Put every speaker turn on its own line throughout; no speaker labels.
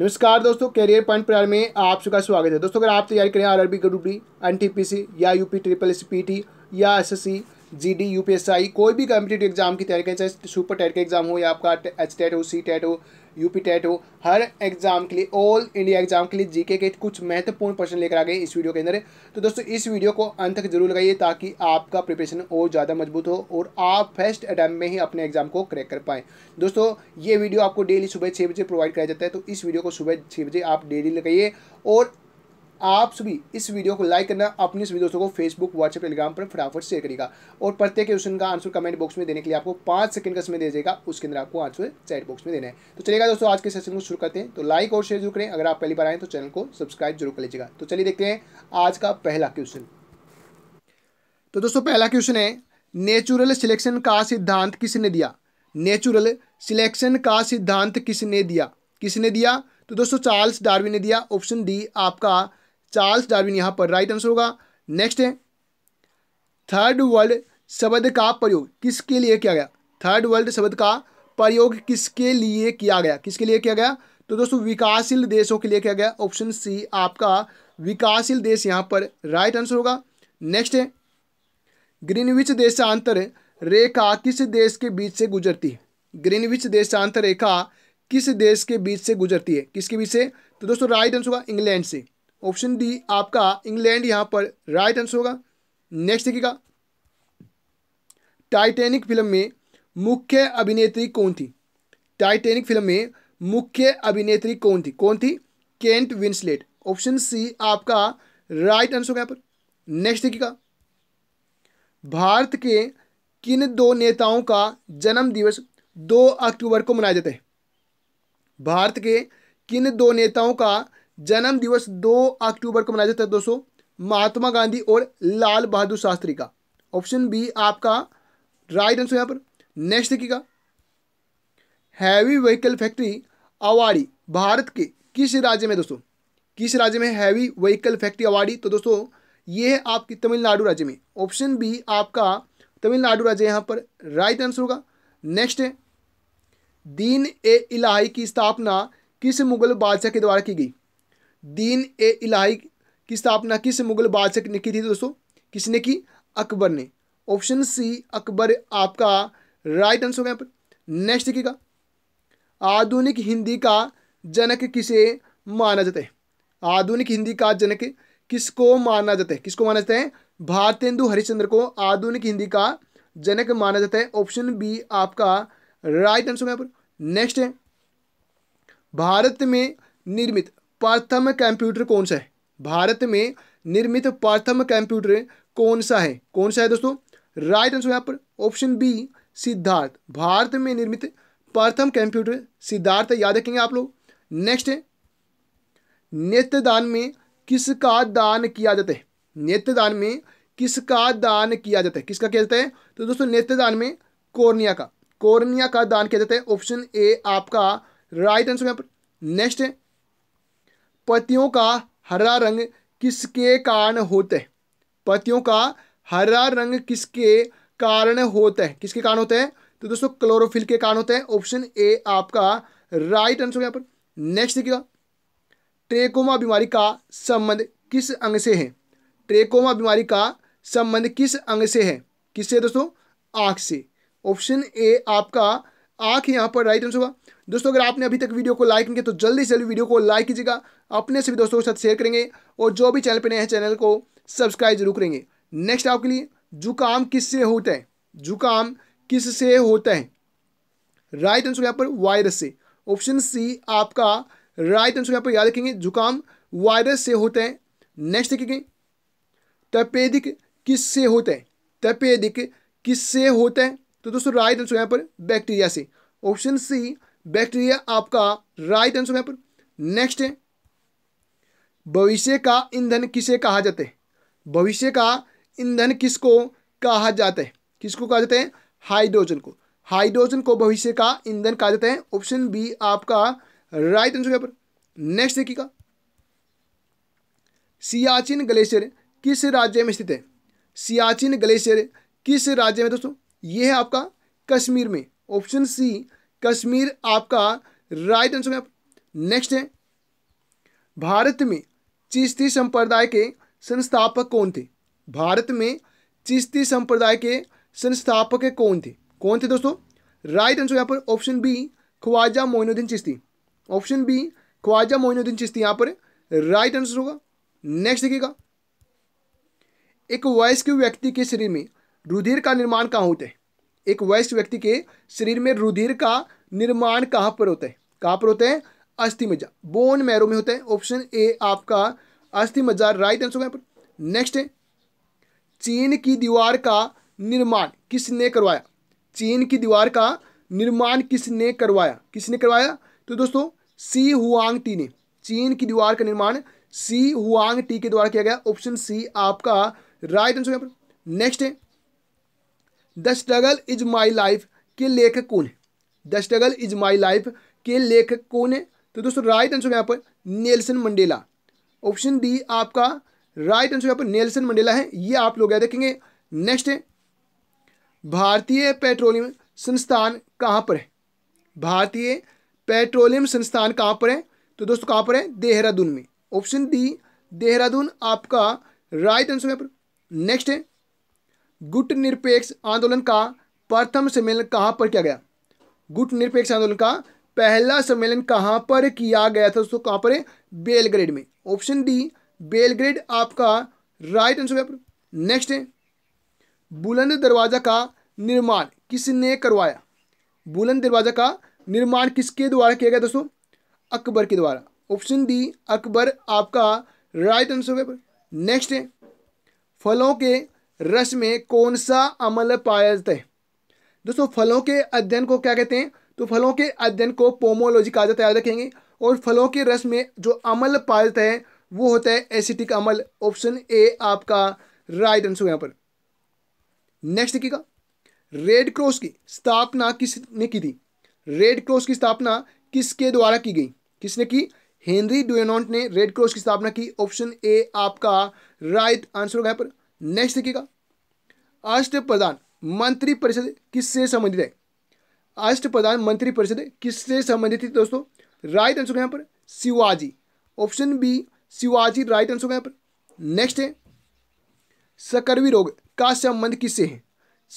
नमस्कार दोस्तों career point प्रयार में आप सबका स्वागत है दोस्तों अगर आप तैयारी करें R RB group D N T P या UP P triple S P T या S S C G D U P S I कोई भी कॉम्पिटेटिव एग्जाम की तैयारी करें चाहे सुपर टेट का एग्जाम हो या आपका एच टेट e हो सी टेट e हो यूपी टेट हो हर एग्जाम के लिए ऑल इंडिया एग्जाम के लिए जीके के कुछ महत्वपूर्ण प्रश्न लेकर आ गए इस वीडियो के अंदर तो दोस्तों इस वीडियो को अंत तक जरूर लगाइए ताकि आपका प्रिपरेशन और ज़्यादा मजबूत हो और आप फर्स्ट अटैम्प्ट में ही अपने एग्जाम को क्रैक कर पाएँ दोस्तों ये वीडियो आपको डेली सुबह छः बजे प्रोवाइड कराया जाता है तो इस वीडियो को सुबह छः बजे आप डेली लगाइए और आप सभी इस वीडियो को लाइक करना अपने सभी दोस्तों को फेसबुक व्हाट्सएप टेलीग्राम पर फटाफट शेयर करेगा और प्रत्येक क्वेश्चन का आंसर कमेंट बॉक्स में देने के लिए आपको पाँच सेकंड का समय दे देगा उसके अंदर आपको आंसर चैट बॉक्स में देना है तो चलेगा दोस्तों आज के सेशन को शुरू करते हैं तो लाइक और शेयर जरूर करें अगर आप पहली बार आए तो चैनल को सब्सक्राइब जरूर कर लीजिएगा तो चलिए देखते हैं आज का पहला क्वेश्चन तो दोस्तों पहला क्वेश्चन है नेचुरल सिलेक्शन का सिद्धांत किसने दिया नेचुरल सिलेक्शन का सिद्धांत किसने दिया किसने दिया तो दोस्तों चार्ल्स डार्विन ने दिया ऑप्शन डी आपका चार्ल्स डार्विन यहाँ पर राइट आंसर होगा नेक्स्ट है थर्ड वर्ल्ड शब्द का प्रयोग किसके लिए किया गया थर्ड वर्ल्ड शब्द का प्रयोग किसके लिए किया गया किसके लिए किया गया तो दोस्तों विकासशील देशों के लिए किया गया ऑप्शन सी आपका विकासशील देश यहाँ पर राइट आंसर होगा नेक्स्ट है ग्रीनविच देशांतर रेखा किस देश के बीच से गुजरती है ग्रीनविच देशांतर रेखा किस देश के बीच से गुजरती है किसके बीच से तो दोस्तों राइट आंसर होगा इंग्लैंड से ऑप्शन डी आपका इंग्लैंड यहां पर राइट आंसर होगा नेक्स्ट देखिएगा टाइटैनिक फिल्म में मुख्य अभिनेत्री कौन थी टाइटैनिक फिल्म में मुख्य अभिनेत्री कौन थी कौन थी केंट विंसलेट ऑप्शन सी आपका राइट आंसर होगा यहां पर नेक्स्ट देखिएगा भारत के किन दो नेताओं का जन्म दिवस दो अक्टूबर को मनाया जाता है भारत के किन दो नेताओं का जन्म दिवस दो अक्टूबर को मनाया जाता है दोस्तों महात्मा गांधी और लाल बहादुर शास्त्री का ऑप्शन बी आपका राइट आंसर यहाँ पर नेक्स्ट देखिएगा हैवी व्हीकल फैक्ट्री अवाड़ी भारत के किस राज्य में दोस्तों किस राज्य में हैवी व्हीकल फैक्ट्री अवाड़ी तो दोस्तों ये है आपकी तमिलनाडु राज्य में ऑप्शन बी आपका तमिलनाडु राज्य यहाँ पर राइट आंसर होगा नेक्स्ट है दीन ए इलाही की स्थापना किस मुगल बादशाह के द्वारा की गई दीन ए इलाही की स्थापना किस मुगल बादशाह ने की थी दोस्तों किसने की अकबर ने ऑप्शन सी अकबर आपका राइट आंसर होगा यहाँ पर नेक्स्ट देखिएगा आधुनिक हिंदी का जनक किसे माना जाता है आधुनिक हिंदी का जनक किसको माना जाता है किसको माना जाता है भारतेंदु हरिश्चंद्र को आधुनिक हिंदी का जनक माना जाता है ऑप्शन बी आपका राइट आंसर यहाँ पर नेक्स्ट है भारत में निर्मित प्रथम कंप्यूटर कौन सा है भारत में निर्मित प्रथम कंप्यूटर कौन सा है कौन सा है दोस्तों राइट आंसर यहाँ पर ऑप्शन बी सिद्धार्थ भारत में निर्मित प्रथम कंप्यूटर सिद्धार्थ याद रखेंगे आप लोग नेक्स्ट है नेत्र दान में किसका दान किया जाता है नेत्र दान में किसका दान किया जाता है किसका किया जाता है तो दोस्तों नेत्र दान में कोर्निया का कोर्निया का दान किया जाता है ऑप्शन ए आपका राइट आंसर यहाँ पर नेक्स्ट है पतियों का हरा रंग किसके कारण होते है पत्तियों का हरा रंग किसके कारण होता है किसके कारण होते हैं तो दोस्तों क्लोरोफिल के कारण होते हैं ऑप्शन ए आपका राइट आंसर यहाँ पर नेक्स्ट देखिएगा ट्रेकोमा बीमारी का संबंध किस अंग से है ट्रेकोमा बीमारी का संबंध किस अंग से है किससे दोस्तों आंख से ऑप्शन ए आपका आंख यहाँ पर राइट आंसर होगा दोस्तों अगर आपने अभी तक वीडियो को लाइक नहीं किया तो जल्दी से जल्दी वीडियो को लाइक कीजिएगा अपने सभी दोस्तों के साथ शेयर करेंगे और जो भी चैनल पर नए हैं चैनल को सब्सक्राइब जरूर करेंगे नेक्स्ट आपके लिए जुकाम किससे होता है जुकाम किससे होता है राइट आंसर यहाँ पर वायरस से ऑप्शन सी आपका राइट आंसर यहाँ पर याद रखेंगे जुकाम वायरस से होता है नेक्स्ट देखेंगे तपेदिक किससे होता है तपेदिक किससे होता है तो दोस्तों राइट आंसर यहाँ पर बैक्टीरिया से ऑप्शन सी बैक्टीरिया आपका राइट आंसर यहाँ पर नेक्स्ट है भविष्य का ईंधन किसे कहा जाता है भविष्य का ईंधन किसको कहा जाता है किसको कहा जाता है हाइड्रोजन को हाइड्रोजन को भविष्य का ईंधन कहा जाता है ऑप्शन बी आपका राइट आंसर यहाँ पर नेक्स्ट देखिएगा सियाचिन ग्लेशियर किस राज्य में स्थित है सियाचिन ग्लेशियर किस राज्य में दोस्तों ये है आपका कश्मीर में ऑप्शन सी कश्मीर आपका राइट आंसर है नेक्स्ट है भारत में चिश्ती संप्रदाय के संस्थापक कौन थे भारत में चिश्ती संप्रदाय के संस्थापक कौन थे कौन थे दोस्तों राइट आंसर यहाँ पर option B Khwaja Moinuddin Chishti option B Khwaja Moinuddin Chishti यहाँ पर राइट आंसर होगा नेक्स्ट देखिएगा एक वयस्क व्यक्ति के शरीर में रुधिर का निर्माण कहाँ होता है एक वयस्क व्यक्ति के शरीर में रुधिर का निर्माण कहाँ पर होता है कहाँ पर होते हैं अस्थि मज्जा बोन मैरो में होता है ऑप्शन ए आपका अस्थि मज्जा राइट आंसर यहाँ पर नेक्स्ट है चीन की दीवार का निर्माण किसने करवाया चीन की दीवार का निर्माण किसने करवाया किसने करवाया तो दोस्तों सी हुआंग टी ने चीन की दीवार का निर्माण सी हुआंग टी के द्वारा किया गया ऑप्शन सी आपका राइट आंसर यहाँ पर नेक्स्ट है the struggle is my life के लेखक कौन है the struggle is my life के लेखक कौन है तो दोस्तों राइट आंसर यहाँ पर नेल्सन मंडेला ऑप्शन डी आपका राइट आंसर यहाँ पर नेल्सन मंडेला है ये आप लोग याद देखेंगे नेक्स्ट है भारतीय पेट्रोलियम संस्थान कहाँ पर है भारतीय पेट्रोलियम संस्थान कहाँ पर है तो दोस्तों कहाँ पर है देहरादून में ऑप्शन डी देहरादून आपका राइट आंसर यहाँ पर नेक्स्ट है गुट निरपेक्ष आंदोलन का प्रथम सम्मेलन कहाँ पर किया गया गुट निरपेक्ष आंदोलन का पहला सम्मेलन कहाँ पर किया गया था दोस्तों कहाँ पर है बेलग्रेड में ऑप्शन डी बेलग्रेड आपका राइट आंसर पेपर नेक्स्ट है बुलंद दरवाज़ा का निर्माण किसने करवाया बुलंद दरवाज़ा का निर्माण किसके द्वारा किया गया दोस्तों अकबर के द्वारा ऑप्शन डी अकबर आपका राइट आंसर पेपर नेक्स्ट है फलों के रस में कौन सा अमल पाया जाता है दोस्तों फलों के अध्ययन को क्या कहते हैं तो फलों के अध्ययन को पोमोलॉजी कहा जाता है याद रखेंगे और फलों के रस में जो अमल पाया जाता है वो होता है एसिटिक अमल ऑप्शन ए आपका राइट आंसर यहाँ पर नेक्स्ट देखिएगा रेड क्रॉस की स्थापना किसने की थी रेड क्रॉस की स्थापना किसके द्वारा की गई किसने की हेनरी डुएनॉन्ट ने रेड क्रॉस की स्थापना की ऑप्शन ए आपका राइट आंसर होगा यहाँ पर नेक्स्ट देखिएगा अष्ट प्रधान मंत्री परिषद किससे संबंधित है अष्ट प्रधान मंत्री परिषद किससे संबंधित थी दोस्तों राइट आंसर यहाँ पर Shivaji option B Shivaji right answer यहाँ पर नेक्स्ट है सकरवी रोग का संबंध किससे है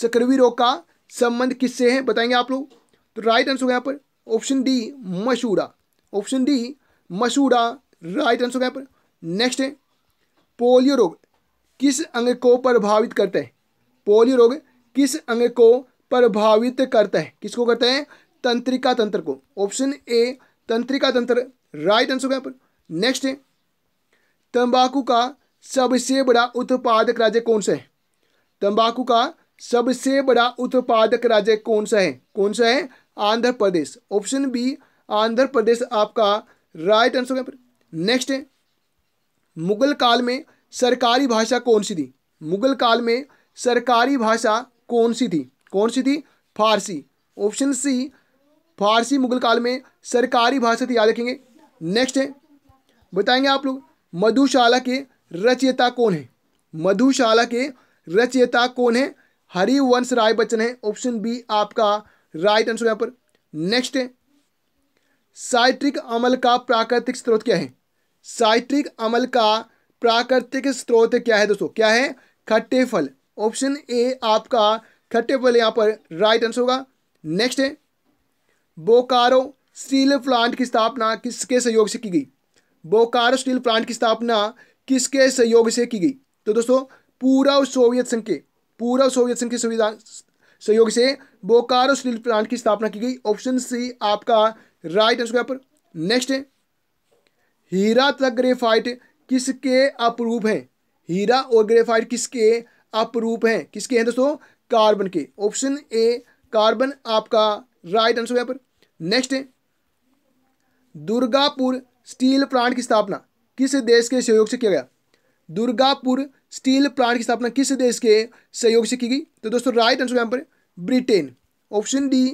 सकरवी रोग का संबंध किससे है बताएंगे आप लोग तो राइट आंसर यहाँ पर ऑप्शन डी मशूरा ऑप्शन डी मशूरा राइट आंसर यहाँ पर नेक्स्ट है पोलियो रोग किस अंग को प्रभावित करते हैं पोलियो रोग किस अंग को प्रभावित करता है किसको करते हैं तंत्रिका तंत्र को ऑप्शन ए तंत्रिका तंत्र राइट आंसर यहाँ पर नेक्स्ट है तंबाकू का सबसे बड़ा उत्पादक राज्य कौन सा है तंबाकू का सबसे बड़ा उत्पादक राज्य कौन सा है कौन सा है आंध्र प्रदेश ऑप्शन बी आंध्र प्रदेश आपका राइट आंसर यहाँ पर नेक्स्ट है मुगल काल में सरकारी भाषा कौन सी थी मुगल काल में सरकारी भाषा कौन सी थी कौन सी थी फारसी ऑप्शन सी फारसी मुगल काल में सरकारी भाषा थी याद रखेंगे नेक्स्ट है बताएंगे आप लोग मधुशाला के रचयिता कौन है मधुशाला के रचयिता कौन है हरिवंश राय बच्चन है ऑप्शन बी आपका राइट आंसर यहाँ पर नेक्स्ट है साइट्रिक अमल का प्राकृतिक स्रोत क्या है साइट्रिक अमल का प्राकृतिक स्रोत क्या है दोस्तों क्या है खट्टे फल ऑप्शन ए आपका खट्टे फल यहाँ पर राइट आंसर होगा नेक्स्ट है बोकारो स्टील प्लांट की स्थापना किसके सहयोग से की गई बोकारो स्टील प्लांट की स्थापना किसके सहयोग से की गई तो दोस्तों पूरा सोवियत संघ के पूरा सोवियत संघ के संविधान सहयोग से बोकारो स्टील प्लांट की स्थापना की गई ऑप्शन सी आपका राइट आंसर यहाँ पर नेक्स्ट है हीरा तथा ग्रेफाइट किसके अपरूप हैं हीरा और ग्रेफाइट किसके अपरूप हैं किसके हैं दोस्तों कार्बन के ऑप्शन ए कार्बन आपका राइट आंसर यहाँ पर नेक्स्ट है दुर्गापुर स्टील प्लांट की स्थापना किस देश के सहयोग से किया गया दुर्गापुर स्टील प्लांट की स्थापना किस देश के सहयोग से की गई तो दोस्तों राइट आंसर यहाँ पर ब्रिटेन ऑप्शन डी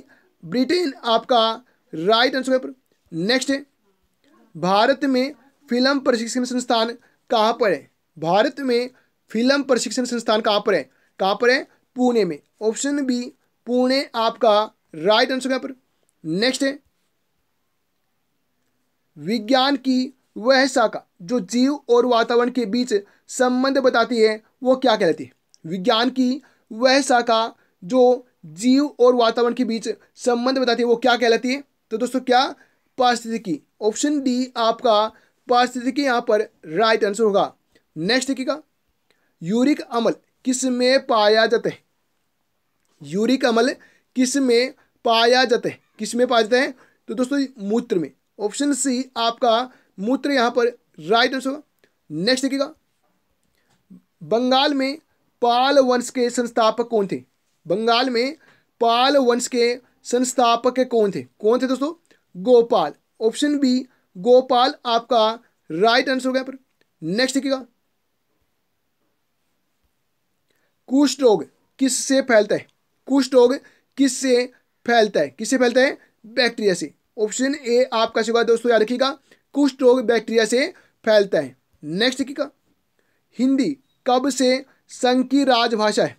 ब्रिटेन आपका राइट आंसर यहाँ पर नेक्स्ट है भारत में फिल्म प्रशिक्षण संस्थान कहाँ पर है भारत में फिल्म प्रशिक्षण संस्थान कहाँ पर है कहाँ पर है पुणे में ऑप्शन बी पुणे आपका राइट आंसर यहाँ पर नेक्स्ट है विज्ञान की वह शाखा जो जीव और वातावरण के बीच संबंध बताती है वो क्या कहलाती है विज्ञान की वह शाखा जो जीव और वातावरण के बीच संबंध बताती है वो क्या कहलाती है तो दोस्तों क्या पारिस्थितिकी ऑप्शन डी आपका पारिस्थितिकी यहाँ पर राइट आंसर होगा नेक्स्ट देखिएगा यूरिक अमल किस में पाया जाता है यूरिक अमल किस में पाया जाता है किस में पाया जाता है तो दोस्तों मूत्र में ऑप्शन सी आपका मूत्र यहाँ पर राइट आंसर होगा नेक्स्ट देखिएगा बंगाल में पाल वंश के संस्थापक कौन थे बंगाल में पाल वंश के संस्थापक कौन थे कौन थे दोस्तों गोपाल ऑप्शन बी गोपाल आपका राइट आंसर हो गया पर नेक्स्ट देखिएगा कुष्ठ रोग किससे फैलता है कुष्ठ रोग किससे फैलता है किससे फैलता है बैक्टीरिया से ऑप्शन ए आपका होगा दोस्तों याद रखिएगा कुष्ठ रोग बैक्टीरिया से फैलता है नेक्स्ट देखिएगा हिंदी कब से संघ की राजभाषा है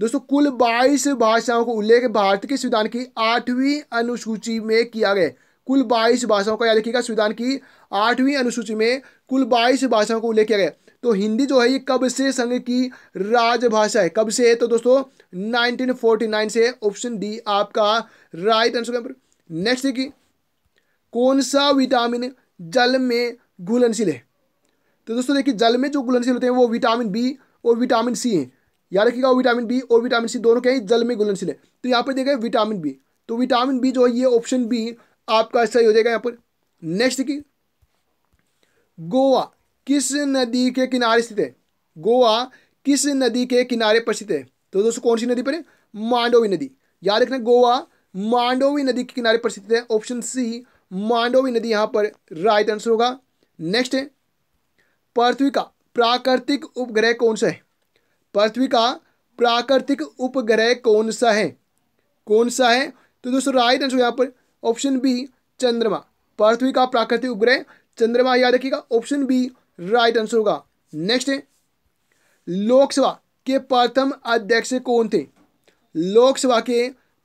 दोस्तों कुल बाईस भाषाओं को उल्लेख भारत के संविधान की आठवीं अनुसूची में किया गया कुल बाईस भाषाओं का याद रखिएगा संविधान की आठवीं अनुसूची में कुल बाईस भाषाओं को उल्लेख किया गया तो हिंदी जो है ये कब से संघ की राजभाषा है कब से है तो दोस्तों 1949 से ऑप्शन डी आपका राइट आंसर नंबर नेक्स्ट देखिए कौन सा विटामिन जल में घुलनशील है तो दोस्तों देखिए जल में जो घुलनशील होते हैं वो विटामिन बी और विटामिन सी है याद रखिएगा विटामिन बी और विटामिन सी दोनों क्या है जल में घुलनशील है तो यहाँ पर देखा विटामिन बी तो विटामिन बी जो है ये ऑप्शन बी आपका सही हो जाएगा यहाँ पर नेक्स्ट देखिए गोवा किस नदी के किनारे स्थित है गोवा किस नदी के किनारे पर स्थित है तो दोस्तों कौन सी नदी पर है मांडोवी नदी याद रखना गोवा मांडोवी नदी के किनारे पर स्थित है ऑप्शन सी मांडोवी नदी यहाँ पर राइट आंसर होगा नेक्स्ट है पृथ्वी का प्राकृतिक उपग्रह कौन सा है पृथ्वी का प्राकृतिक उपग्रह कौन सा है कौन सा है तो दोस्तों राइट आंसर यहाँ पर ऑप्शन बी चंद्रमा पृथ्वी का प्राकृतिक उपग्रह चंद्रमा याद रखिएगा ऑप्शन बी राइट आंसर होगा नेक्स्ट है लोकसभा के प्रथम अध्यक्ष कौन थे लोकसभा के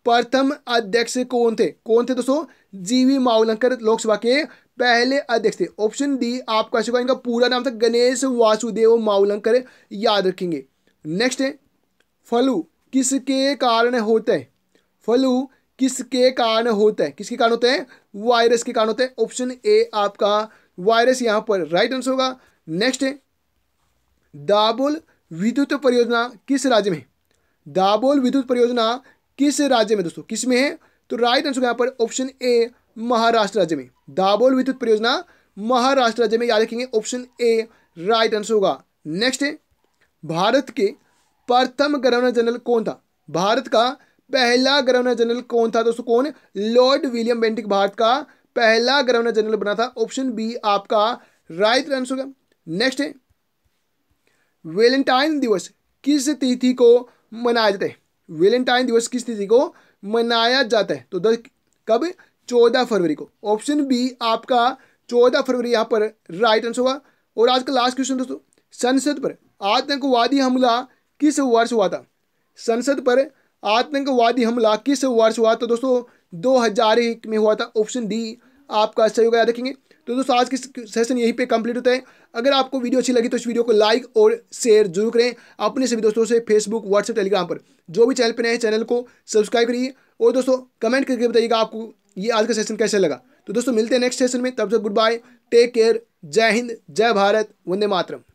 प्रथम अध्यक्ष कौन थे कौन थे दोस्तों जीवी मावलंकर लोकसभा के पहले अध्यक्ष थे ऑप्शन डी आपका ऐसे इनका पूरा नाम था गणेश वासुदेव मावलंकर याद रखेंगे नेक्स्ट है फलू किसके कारण होते हैं फलू किसके कारण होते हैं किसके कारण होते हैं वायरस के कारण होते हैं ऑप्शन ए आपका वायरस यहां पर राइट आंसर होगा नेक्स्ट है दाबोल विद्युत परियोजना किस राज्य में दाबोल विद्युत परियोजना किस राज्य में दोस्तों किस में है तो राइट आंसर यहां पर ऑप्शन ए महाराष्ट्र राज्य में दाबोल विद्युत परियोजना महाराष्ट्र राज्य में याद रखेंगे ऑप्शन ए राइट आंसर होगा नेक्स्ट है भारत के प्रथम गवर्नर जनरल कौन था भारत का पहला गवर्नर जनरल कौन था दोस्तों कौन लॉर्ड विलियम बेंटिक भारत का पहला गवर्नर जनरल बना था ऑप्शन बी आपका राइट आंसर होगा नेक्स्ट है वेलेंटाइन दिवस किस तिथि को मनाया जाता है वेलेंटाइन दिवस किस तिथि को मनाया जाता है तो दस कब चौदह फरवरी को ऑप्शन बी आपका चौदह फरवरी यहां पर राइट आंसर होगा और आज का लास्ट क्वेश्चन दोस्तों संसद पर आतंकवादी हमला किस वर्ष हुआ था संसद पर आतंकवादी हमला किस वर्ष हुआ तो दोस्तों दो हजार एक में हुआ था ऑप्शन डी आपका सही होगा याद रखेंगे तो दोस्तों आज की सेशन यहीं पे कंप्लीट होता है अगर आपको वीडियो अच्छी लगी तो इस वीडियो को लाइक और शेयर जरूर करें अपने सभी दोस्तों से फेसबुक व्हाट्सएप टेलीग्राम पर जो भी चैनल पर नए चैनल को सब्सक्राइब करिए और दोस्तों कमेंट करके बताइएगा आपको ये आज का सेशन कैसे लगा तो दोस्तों मिलते हैं नेक्स्ट सेशन में तब तक गुड बाय टेक केयर जय हिंद जय भारत वंदे मातरम